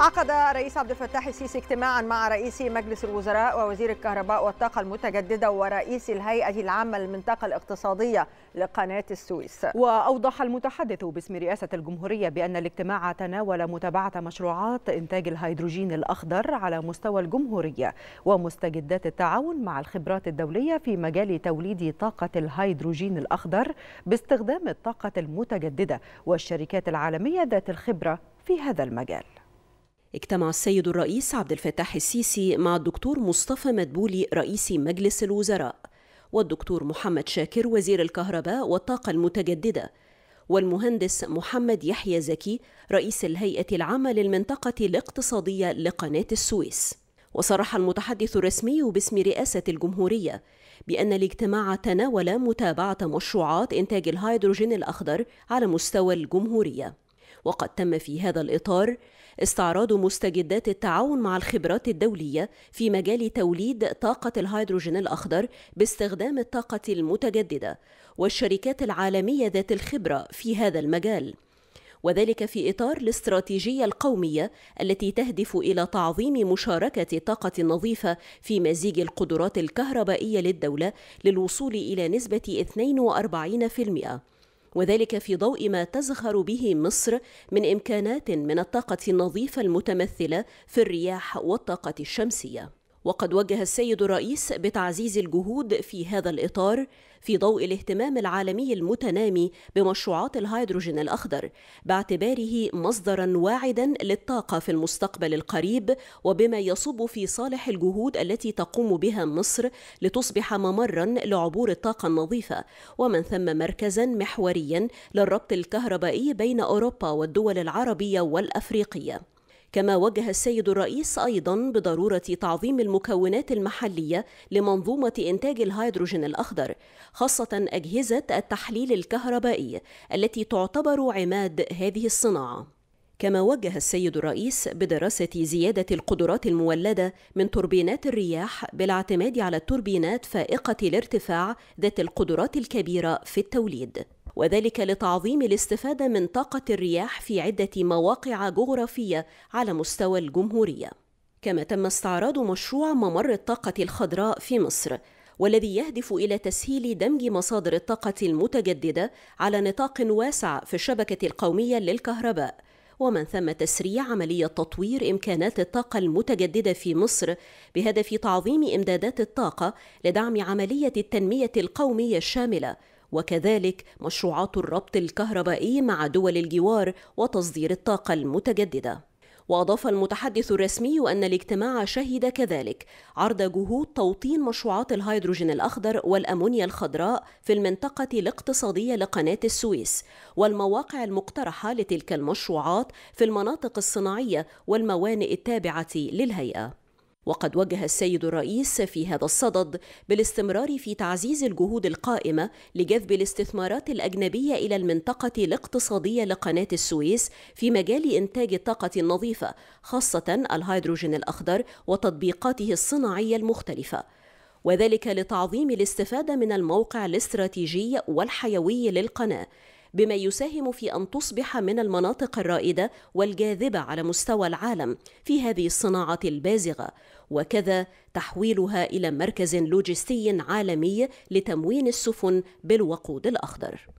عقد رئيس عبد الفتاح السيسي اجتماعا مع رئيس مجلس الوزراء ووزير الكهرباء والطاقة المتجددة ورئيس الهيئة العامة للمنطقة الاقتصادية لقناة السويس وأوضح المتحدث باسم رئاسة الجمهورية بأن الاجتماع تناول متابعة مشروعات إنتاج الهيدروجين الأخضر على مستوى الجمهورية ومستجدات التعاون مع الخبرات الدولية في مجال توليد طاقة الهيدروجين الأخضر باستخدام الطاقة المتجددة والشركات العالمية ذات الخبرة في هذا المجال اجتمع السيد الرئيس عبد الفتاح السيسي مع الدكتور مصطفى مدبولي رئيس مجلس الوزراء والدكتور محمد شاكر وزير الكهرباء والطاقة المتجددة والمهندس محمد يحيى زكي رئيس الهيئة العامة للمنطقة الاقتصادية لقناة السويس وصرح المتحدث الرسمي باسم رئاسة الجمهورية بأن الاجتماع تناول متابعة مشروعات إنتاج الهيدروجين الأخضر على مستوى الجمهورية وقد تم في هذا الإطار استعراض مستجدات التعاون مع الخبرات الدولية في مجال توليد طاقة الهيدروجين الأخضر باستخدام الطاقة المتجددة والشركات العالمية ذات الخبرة في هذا المجال وذلك في إطار الاستراتيجية القومية التي تهدف إلى تعظيم مشاركة الطاقة النظيفة في مزيج القدرات الكهربائية للدولة للوصول إلى نسبة 42% وذلك في ضوء ما تزخر به مصر من إمكانات من الطاقة النظيفة المتمثلة في الرياح والطاقة الشمسية وقد وجه السيد الرئيس بتعزيز الجهود في هذا الإطار في ضوء الاهتمام العالمي المتنامي بمشروعات الهيدروجين الأخضر باعتباره مصدرا واعدا للطاقة في المستقبل القريب وبما يصب في صالح الجهود التي تقوم بها مصر لتصبح ممرا لعبور الطاقة النظيفة ومن ثم مركزا محوريا للربط الكهربائي بين أوروبا والدول العربية والأفريقية كما وجه السيد الرئيس أيضا بضرورة تعظيم المكونات المحلية لمنظومة إنتاج الهيدروجين الأخضر خاصة أجهزة التحليل الكهربائي التي تعتبر عماد هذه الصناعة كما وجه السيد الرئيس بدراسة زيادة القدرات المولدة من توربينات الرياح بالاعتماد على التوربينات فائقة الارتفاع ذات القدرات الكبيرة في التوليد وذلك لتعظيم الاستفادة من طاقة الرياح في عدة مواقع جغرافية على مستوى الجمهورية. كما تم استعراض مشروع ممر الطاقة الخضراء في مصر، والذي يهدف إلى تسهيل دمج مصادر الطاقة المتجددة على نطاق واسع في الشبكة القومية للكهرباء، ومن ثم تسريع عملية تطوير إمكانات الطاقة المتجددة في مصر بهدف تعظيم إمدادات الطاقة لدعم عملية التنمية القومية الشاملة وكذلك مشروعات الربط الكهربائي مع دول الجوار وتصدير الطاقة المتجددة وأضاف المتحدث الرسمي أن الاجتماع شهد كذلك عرض جهود توطين مشروعات الهيدروجين الأخضر والأمونيا الخضراء في المنطقة الاقتصادية لقناة السويس والمواقع المقترحة لتلك المشروعات في المناطق الصناعية والموانئ التابعة للهيئة وقد وجه السيد الرئيس في هذا الصدد بالاستمرار في تعزيز الجهود القائمة لجذب الاستثمارات الأجنبية إلى المنطقة الاقتصادية لقناة السويس في مجال إنتاج الطاقة النظيفة خاصة الهيدروجين الأخضر وتطبيقاته الصناعية المختلفة وذلك لتعظيم الاستفادة من الموقع الاستراتيجي والحيوي للقناة بما يساهم في أن تصبح من المناطق الرائدة والجاذبة على مستوى العالم في هذه الصناعة البازغة وكذا تحويلها إلى مركز لوجستي عالمي لتموين السفن بالوقود الأخضر